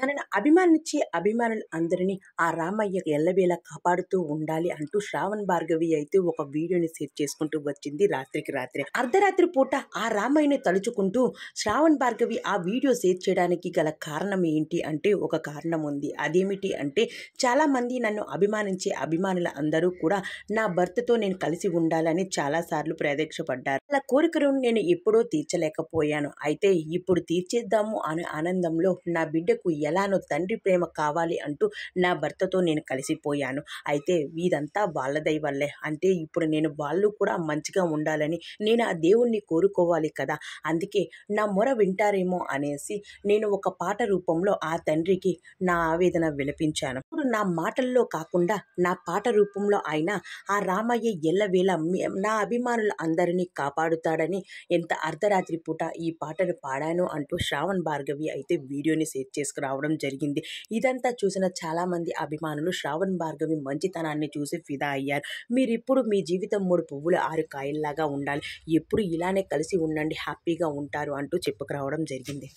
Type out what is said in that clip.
తనను అభిమానించే అభిమానులు అందరినీ ఆ రామయ్య ఎల్లవేళ కాపాడుతూ ఉండాలి అంటూ శ్రావణ్ భార్గవి అయితే ఒక వీడియోని షేర్ చేసుకుంటూ వచ్చింది రాత్రికి రాత్రి అర్ధరాత్రి పూట ఆ రామయ్యని తలుచుకుంటూ శ్రావణ్ భార్గవి ఆ వీడియో షేర్ చేయడానికి గల కారణం ఏంటి అంటే ఒక కారణం ఉంది అదేమిటి అంటే చాలామంది నన్ను అభిమానించే అభిమానులు అందరూ కూడా నా భర్తతో నేను కలిసి ఉండాలని చాలాసార్లు ప్రదీక్షపడ్డారు అలా కోరికను నేను ఎప్పుడో తీర్చలేకపోయాను అయితే ఇప్పుడు తీర్చేద్దాము అనే ఆనందంలో నా బిడ్డకు ఎలానో తండ్రి ప్రేమ కావాలి అంటూ నా భర్తతో నేను కలిసిపోయాను అయితే వీదంతా వాళ్ళదై వల్లే అంటే ఇప్పుడు నేను వాళ్ళు కూడా మంచిగా ఉండాలని నేను ఆ దేవుణ్ణి కోరుకోవాలి కదా అందుకే నా మొర వింటారేమో అనేసి నేను ఒక పాట రూపంలో ఆ తండ్రికి నా ఆవేదన విలపించాను ఇప్పుడు నా మాటల్లో కాకుండా నా పాట రూపంలో ఆయన ఆ రామయ్య ఎల్లవేళ నా అభిమానుల అందరినీ కాపాడుతాడని ఎంత అర్ధరాత్రి పూట ఈ పాటను పాడాను అంటూ శ్రావణ్ భార్గవి అయితే వీడియోని సేవ్ చేసుకురావు రావడం జరిగింది ఇదంతా చూసిన చాలామంది అభిమానులు శ్రావణ్ భార్గవి మంచితనాన్ని చూసి ఫిదా అయ్యారు మీరిప్పుడు మీ జీవితం మూడు పువ్వులు ఆరు కాయల్లాగా ఉండాలి ఎప్పుడు ఇలానే కలిసి ఉండండి హ్యాపీగా ఉంటారు అంటూ చెప్పుకురావడం జరిగింది